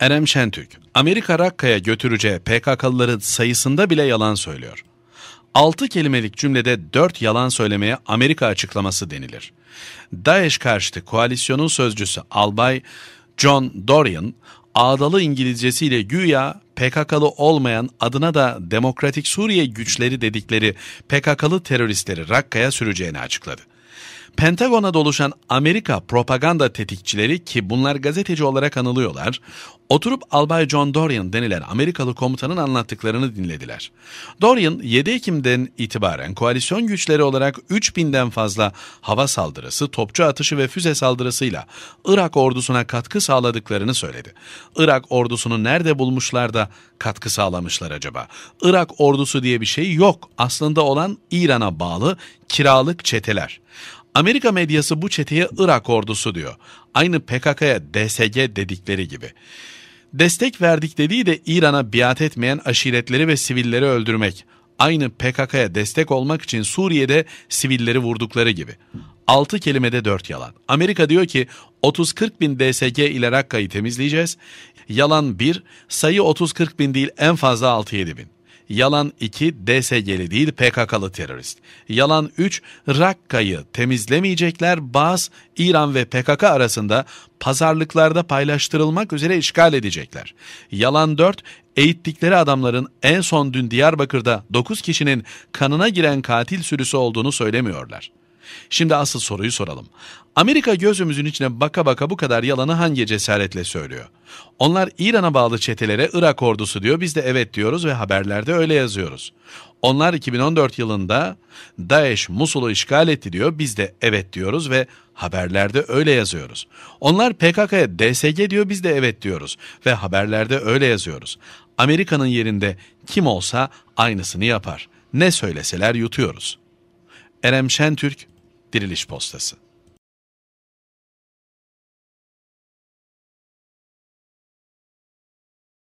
Erem Şentürk, Amerika Rakka'ya götüreceği PKK'lıların sayısında bile yalan söylüyor. 6 kelimelik cümlede 4 yalan söylemeye Amerika açıklaması denilir. DAEŞ karşıtı koalisyonun sözcüsü Albay John Dorian, ağdalı İngilizcesiyle güya PKK'lı olmayan adına da Demokratik Suriye güçleri dedikleri PKK'lı teröristleri Rakka'ya süreceğini açıkladı. Pentagon'a doluşan Amerika propaganda tetikçileri ki bunlar gazeteci olarak anılıyorlar, oturup Albay John Dorian denilen Amerikalı komutanın anlattıklarını dinlediler. Dorian 7 Ekim'den itibaren koalisyon güçleri olarak 3000'den fazla hava saldırısı, topçu atışı ve füze saldırısıyla Irak ordusuna katkı sağladıklarını söyledi. Irak ordusunu nerede bulmuşlar da katkı sağlamışlar acaba? Irak ordusu diye bir şey yok. Aslında olan İran'a bağlı kiralık çeteler. Amerika medyası bu çeteye Irak ordusu diyor. Aynı PKK'ya DSG dedikleri gibi. Destek verdik dediği de İran'a biat etmeyen aşiretleri ve sivilleri öldürmek. Aynı PKK'ya destek olmak için Suriye'de sivilleri vurdukları gibi. 6 kelimede 4 yalan. Amerika diyor ki 30-40 bin DSG ile Rakka'yı temizleyeceğiz. Yalan 1, sayı 30-40 bin değil en fazla 6-7 bin. Yalan 2 DSG'li değil PKK'lı terörist. Yalan 3 Rakka'yı temizlemeyecekler Bağız İran ve PKK arasında pazarlıklarda paylaştırılmak üzere işgal edecekler. Yalan 4 eğittikleri adamların en son dün Diyarbakır'da 9 kişinin kanına giren katil sürüsü olduğunu söylemiyorlar. Şimdi asıl soruyu soralım. Amerika gözümüzün içine baka baka bu kadar yalanı hangi cesaretle söylüyor? Onlar İran'a bağlı çetelere Irak ordusu diyor, biz de evet diyoruz ve haberlerde öyle yazıyoruz. Onlar 2014 yılında Daesh Musul'u işgal etti diyor, biz de evet diyoruz ve haberlerde öyle yazıyoruz. Onlar PKK'ya DSG diyor, biz de evet diyoruz ve haberlerde öyle yazıyoruz. Amerika'nın yerinde kim olsa aynısını yapar. Ne söyleseler yutuyoruz. Erem Şentürk, Diriliş Postası